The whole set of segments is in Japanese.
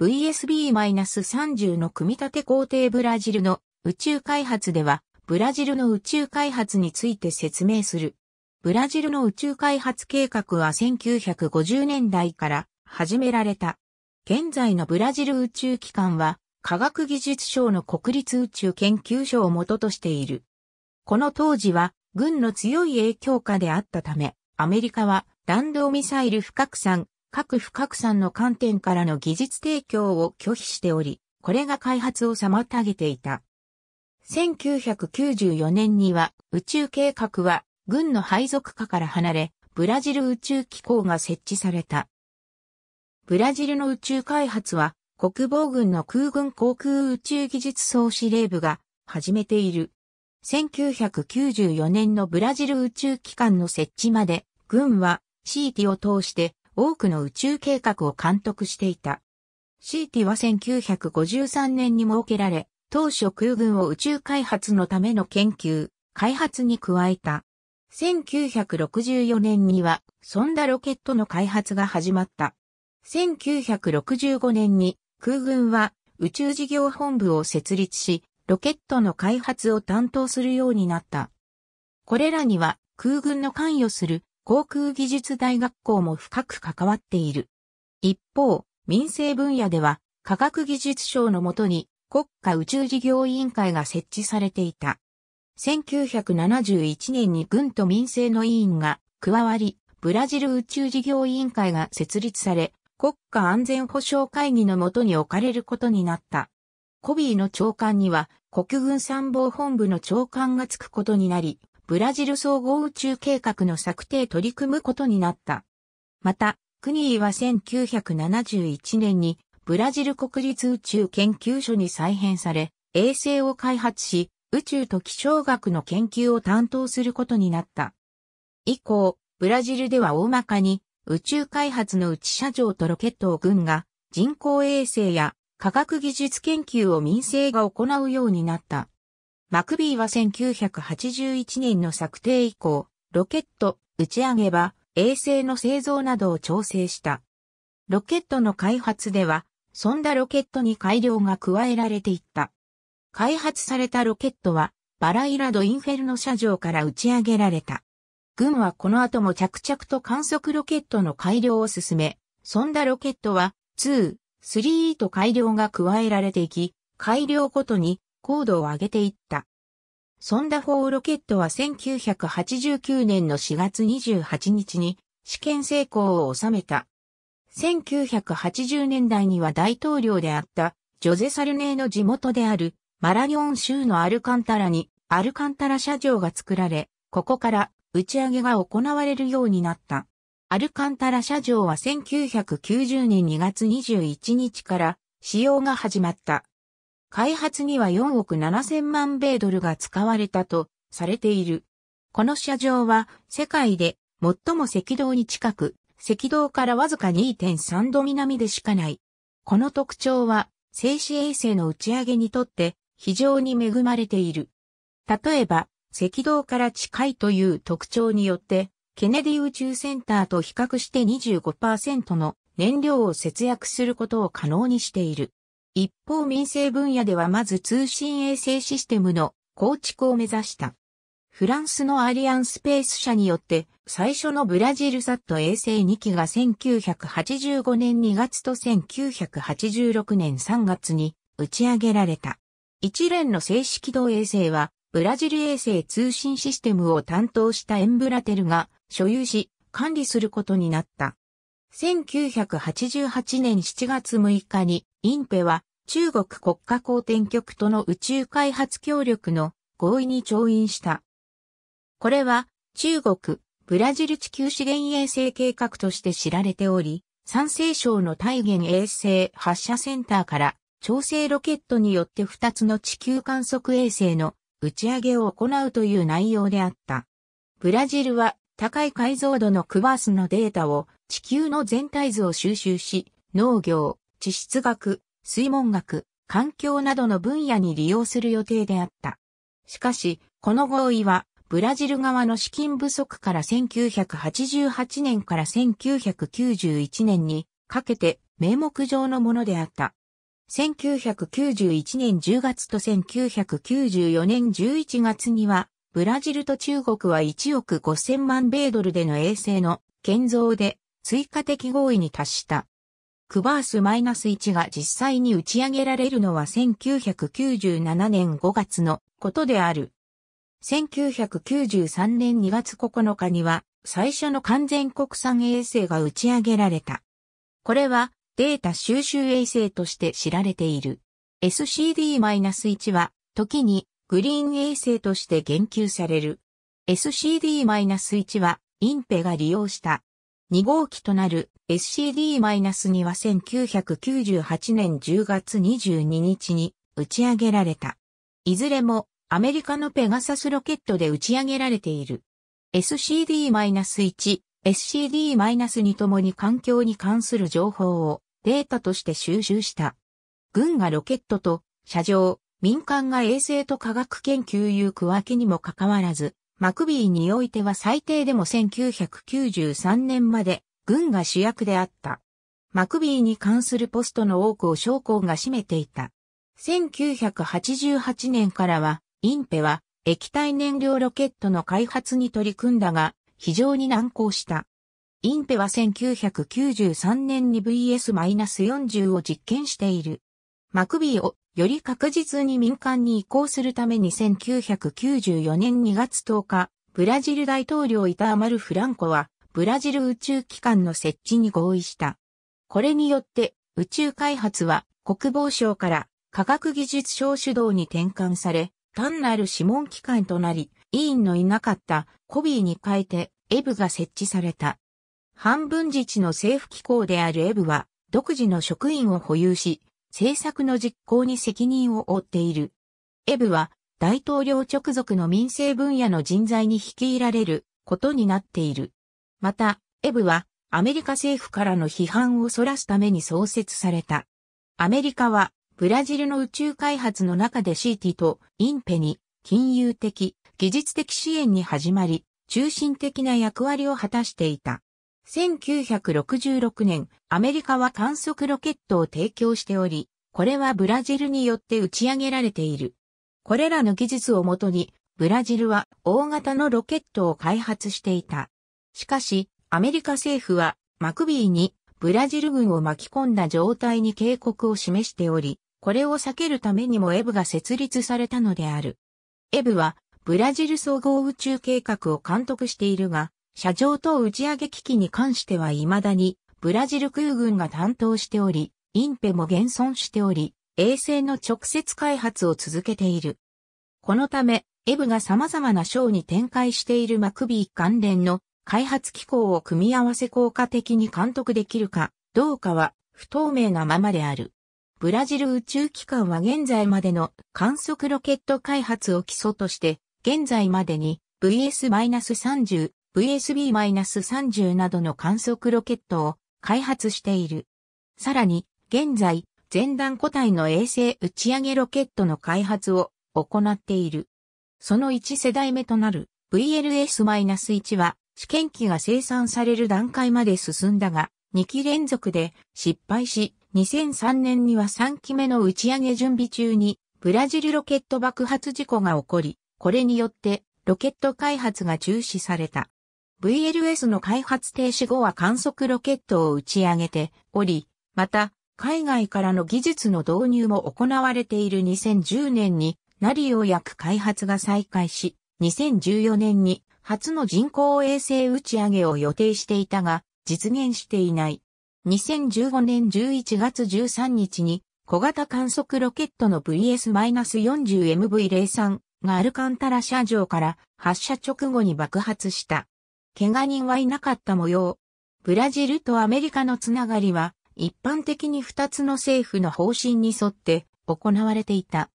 VSB-30 の組み立て工程ブラジルの宇宙開発では、ブラジルの宇宙開発について説明する。ブラジルの宇宙開発計画は1950年代から始められた。現在のブラジル宇宙機関は、科学技術省の国立宇宙研究所を元としている。この当時は、軍の強い影響下であったため、アメリカは弾道ミサイル不拡散各不拡散の観点からの技術提供を拒否しており、これが開発を妨げていた。1994年には宇宙計画は軍の配属下から離れ、ブラジル宇宙機構が設置された。ブラジルの宇宙開発は国防軍の空軍航空宇宙技術総司令部が始めている。1994年のブラジル宇宙機関の設置まで軍は CT を通して多くの宇宙計画を監督していた。CT は1953年に設けられ、当初空軍を宇宙開発のための研究、開発に加えた。1964年には、ソンダロケットの開発が始まった。1965年に空軍は宇宙事業本部を設立し、ロケットの開発を担当するようになった。これらには空軍の関与する航空技術大学校も深く関わっている。一方、民生分野では科学技術省のもとに国家宇宙事業委員会が設置されていた。1971年に軍と民生の委員が加わり、ブラジル宇宙事業委員会が設立され、国家安全保障会議のもとに置かれることになった。コビーの長官には国軍参謀本部の長官がつくことになり、ブラジル総合宇宙計画の策定取り組むことになった。また、クニーは1971年にブラジル国立宇宙研究所に再編され、衛星を開発し、宇宙と気象学の研究を担当することになった。以降、ブラジルでは大まかに宇宙開発の内射場とロケットを軍が人工衛星や科学技術研究を民生が行うようになった。マクビーは1981年の策定以降、ロケット、打ち上げ場、衛星の製造などを調整した。ロケットの開発では、ソンダロケットに改良が加えられていった。開発されたロケットは、バライラド・インフェルノ車上から打ち上げられた。軍はこの後も着々と観測ロケットの改良を進め、ソンダロケットは2、3と改良が加えられていき、改良ごとに高度を上げていった。ソンダ4ロケットは1989年の4月28日に試験成功を収めた。1980年代には大統領であったジョゼ・サルネーの地元であるマラニョン州のアルカンタラにアルカンタラ車場が作られ、ここから打ち上げが行われるようになった。アルカンタラ車場は1990年2月21日から使用が始まった。開発には4億7000万米ドルが使われたとされている。この車上は世界で最も赤道に近く、赤道からわずか2.3度南でしかない。この特徴は静止衛星の打ち上げにとって非常に恵まれている。例えば、赤道から近いという特徴によって、ケネディ宇宙センターと比較して25%の燃料を節約することを可能にしている。一方民生分野ではまず通信衛星システムの構築を目指した。フランスのアリアンスペース社によって最初のブラジルサット衛星2機が1985年2月と1986年3月に打ち上げられた。一連の静止軌道衛星はブラジル衛星通信システムを担当したエンブラテルが所有し管理することになった。1988年7月6日にインペは中国国家公転局との宇宙開発協力の合意に調印した。これは中国、ブラジル地球資源衛星計画として知られており、山西省の大元衛星発射センターから調整ロケットによって2つの地球観測衛星の打ち上げを行うという内容であった。ブラジルは高い解像度のクバースのデータを地球の全体図を収集し、農業、地質学、水門学、環境などの分野に利用する予定であった。しかし、この合意は、ブラジル側の資金不足から1988年から1991年にかけて名目上のものであった。1991年10月と1994年11月には、ブラジルと中国は1億5000万米ドルでの衛星の建造で追加的合意に達した。クバース -1 が実際に打ち上げられるのは1997年5月のことである。1993年2月9日には最初の完全国産衛星が打ち上げられた。これはデータ収集衛星として知られている。SCD-1 は時にグリーン衛星として言及される。SCD-1 はインペが利用した2号機となる SCD-2 は1998年10月22日に打ち上げられた。いずれもアメリカのペガサスロケットで打ち上げられている。SCD-1、SCD-2 ともに環境に関する情報をデータとして収集した。軍がロケットと、車上、民間が衛星と科学研究いう区分けにもかかわらず、マクビーにおいては最低でも1993年まで軍が主役であった。マクビーに関するポストの多くを将校が占めていた。1988年からは、インペは液体燃料ロケットの開発に取り組んだが、非常に難航した。インペは1993年に VS-40 を実験している。マクビーをより確実に民間に移行するために1994年2月10日、ブラジル大統領イターマル・フランコは、ブラジル宇宙機関の設置に合意した。これによって、宇宙開発は国防省から科学技術省主導に転換され、単なる諮問機関となり、委員のいなかったコビーに変えてエブが設置された。半分自治の政府機構であるエブは、独自の職員を保有し、政策の実行に責任を負っている。エブは大統領直属の民生分野の人材に率いられることになっている。また、エブはアメリカ政府からの批判を逸らすために創設された。アメリカはブラジルの宇宙開発の中で CT とインペに金融的、技術的支援に始まり、中心的な役割を果たしていた。1966年、アメリカは観測ロケットを提供しており、これはブラジルによって打ち上げられている。これらの技術をもとに、ブラジルは大型のロケットを開発していた。しかし、アメリカ政府はマクビーにブラジル軍を巻き込んだ状態に警告を示しており、これを避けるためにもエブが設立されたのである。エブはブラジル総合宇宙計画を監督しているが、車上等打ち上げ機器に関しては未だにブラジル空軍が担当しており、インペも現存しており、衛星の直接開発を続けている。このため、エブが様々な章に展開しているマクビー関連の開発機構を組み合わせ効果的に監督できるかどうかは不透明なままである。ブラジル宇宙機関は現在までの観測ロケット開発を基礎として、現在までに VS-30 VSB-30 などの観測ロケットを開発している。さらに、現在、前段個体の衛星打ち上げロケットの開発を行っている。その1世代目となる VLS-1 は試験機が生産される段階まで進んだが、2期連続で失敗し、2003年には3期目の打ち上げ準備中にブラジルロケット爆発事故が起こり、これによってロケット開発が中止された。VLS の開発停止後は観測ロケットを打ち上げており、また、海外からの技術の導入も行われている2010年に、ナリオ薬開発が再開し、2014年に初の人工衛星打ち上げを予定していたが、実現していない。2015年11月13日に、小型観測ロケットの VS-40MV03 がアルカンタラ社場から発射直後に爆発した。怪我人はいなかった模様。ブラジルとアメリカのつながりは、一般的に二つの政府の方針に沿って行われていた。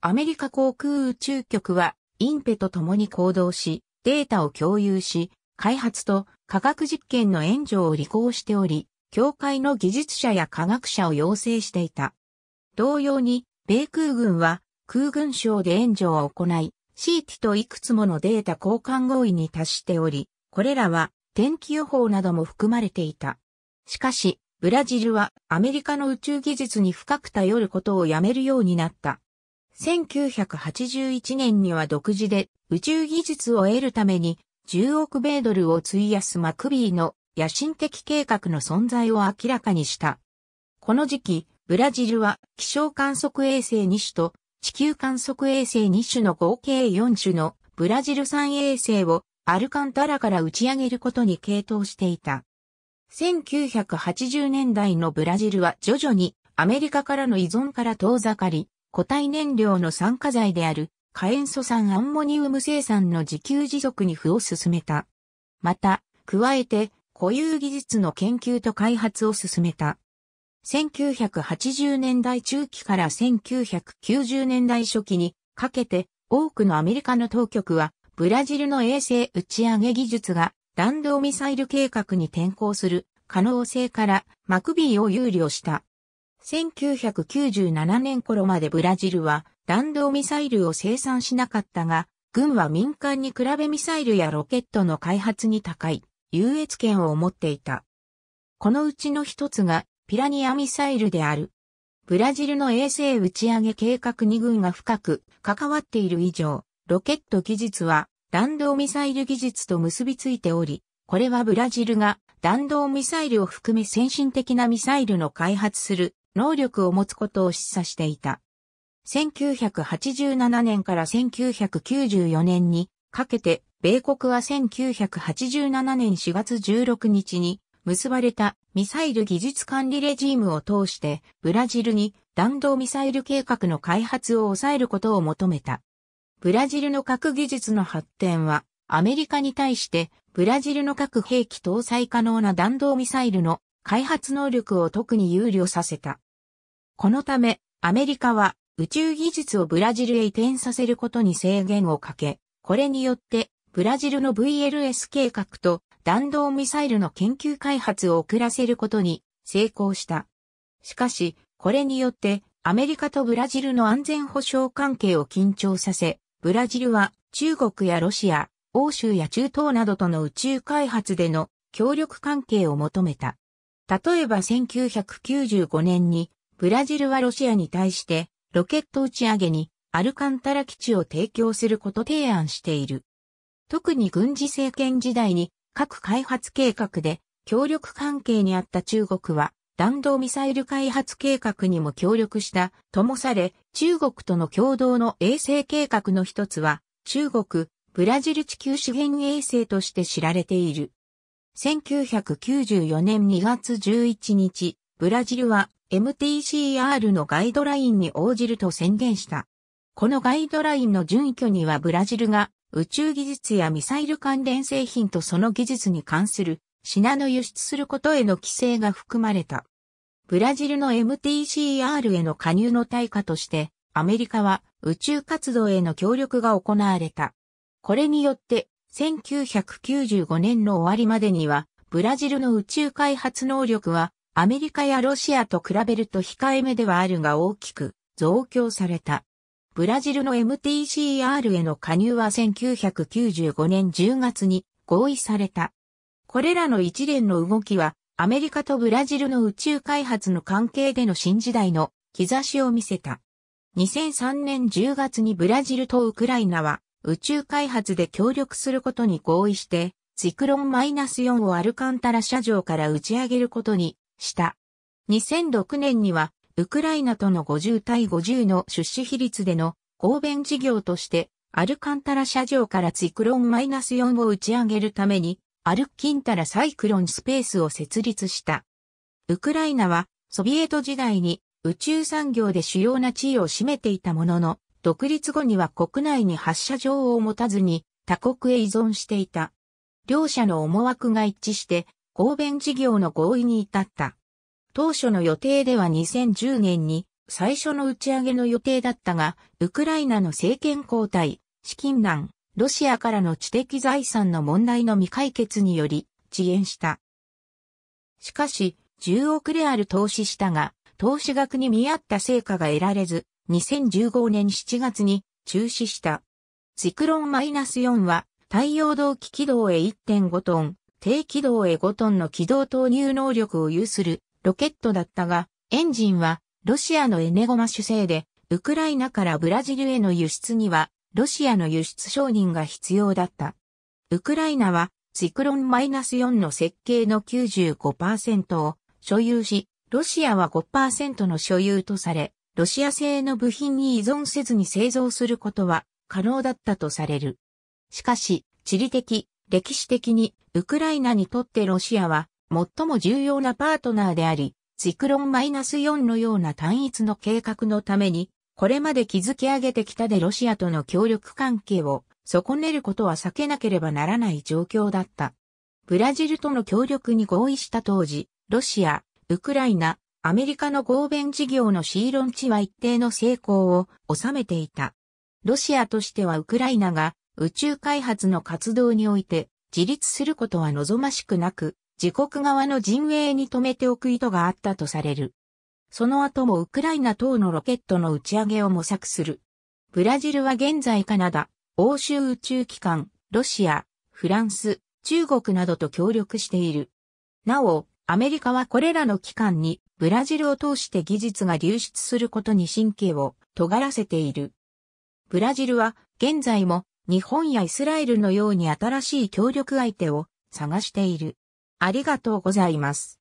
アメリカ航空宇宙局は、インペと共に行動し、データを共有し、開発と科学実験の援助を履行しており、協会の技術者や科学者を要請していた。同様に、米空軍は空軍省で援助を行い、シーティといくつものデータ交換合意に達しており、これらは天気予報なども含まれていた。しかし、ブラジルはアメリカの宇宙技術に深く頼ることをやめるようになった。1981年には独自で宇宙技術を得るために10億米ドルを費やすマクビーの野心的計画の存在を明らかにした。この時期、ブラジルは気象観測衛星2種と地球観測衛星2種の合計4種のブラジル産衛星をアルカンタラから打ち上げることに傾倒していた。1980年代のブラジルは徐々にアメリカからの依存から遠ざかり、固体燃料の酸化剤である火塩素酸アンモニウム生産の自給自足に負を進めた。また、加えて固有技術の研究と開発を進めた。1980年代中期から1990年代初期にかけて多くのアメリカの当局はブラジルの衛星打ち上げ技術が弾道ミサイル計画に転向する可能性からマクビーを有慮した。1997年頃までブラジルは弾道ミサイルを生産しなかったが、軍は民間に比べミサイルやロケットの開発に高い優越権を持っていた。このうちの一つがピラニアミサイルである。ブラジルの衛星打ち上げ計画に軍が深く関わっている以上、ロケット技術は弾道ミサイル技術と結びついており、これはブラジルが弾道ミサイルを含め先進的なミサイルの開発する能力を持つことを示唆していた。1987年から1994年にかけて、米国は1987年4月16日に結ばれたミサイル技術管理レジームを通してブラジルに弾道ミサイル計画の開発を抑えることを求めた。ブラジルの核技術の発展は、アメリカに対して、ブラジルの核兵器搭載可能な弾道ミサイルの開発能力を特に有慮させた。このため、アメリカは宇宙技術をブラジルへ移転させることに制限をかけ、これによって、ブラジルの VLS 計画と弾道ミサイルの研究開発を遅らせることに成功した。しかし、これによって、アメリカとブラジルの安全保障関係を緊張させ、ブラジルは中国やロシア、欧州や中東などとの宇宙開発での協力関係を求めた。例えば1995年にブラジルはロシアに対してロケット打ち上げにアルカンタラ基地を提供すること提案している。特に軍事政権時代に各開発計画で協力関係にあった中国は弾道ミサイル開発計画にも協力したともされ中国との共同の衛星計画の一つは、中国、ブラジル地球資源衛星として知られている。1994年2月11日、ブラジルは MTCR のガイドラインに応じると宣言した。このガイドラインの準拠にはブラジルが宇宙技術やミサイル関連製品とその技術に関する品の輸出することへの規制が含まれた。ブラジルの MTCR への加入の対価として、アメリカは宇宙活動への協力が行われた。これによって、1995年の終わりまでには、ブラジルの宇宙開発能力は、アメリカやロシアと比べると控えめではあるが大きく増強された。ブラジルの MTCR への加入は1995年10月に合意された。これらの一連の動きはアメリカとブラジルの宇宙開発の関係での新時代の兆しを見せた。2003年10月にブラジルとウクライナは宇宙開発で協力することに合意して、イクロンマイナス -4 をアルカンタラ社場から打ち上げることにした。2006年には、ウクライナとの50対50の出資比率での合弁事業として、アルカンタラ社場からツイクロンマイナス -4 を打ち上げるためにアルッキンタラサイクロンスペースを設立した。ウクライナはソビエト時代に宇宙産業で主要な地位を占めていたものの、独立後には国内に発射場を持たずに他国へ依存していた。両者の思惑が一致して、合弁事業の合意に至った。当初の予定では2010年に最初の打ち上げの予定だったが、ウクライナの政権交代、資金難、ロシアからの知的財産の問題の未解決により遅延した。しかし、10億レアル投資したが、投資額に見合った成果が得られず、2015年7月に中止した。シクロンマイナス -4 は太陽動機軌道へ1.5トン、低軌道へ5トンの軌道投入能力を有するロケットだったが、エンジンはロシアのエネゴマ主製で、ウクライナからブラジルへの輸出にはロシアの輸出承認が必要だった。ウクライナはシクロンマイナス -4 の設計の95%を所有し、ロシアは5%の所有とされ、ロシア製の部品に依存せずに製造することは可能だったとされる。しかし、地理的、歴史的にウクライナにとってロシアは最も重要なパートナーであり、シクロンマイナス -4 のような単一の計画のためにこれまで築き上げてきたでロシアとの協力関係を損ねることは避けなければならない状況だった。ブラジルとの協力に合意した当時、ロシア、ウクライナ、アメリカの合弁事業のシーロン地は一定の成功を収めていた。ロシアとしてはウクライナが宇宙開発の活動において自立することは望ましくなく、自国側の陣営に止めておく意図があったとされる。その後もウクライナ等のロケットの打ち上げを模索する。ブラジルは現在カナダ、欧州宇宙機関、ロシア、フランス、中国などと協力している。なお、アメリカはこれらの機関にブラジルを通して技術が流出することに神経を尖らせている。ブラジルは現在も日本やイスラエルのように新しい協力相手を探している。ありがとうございます。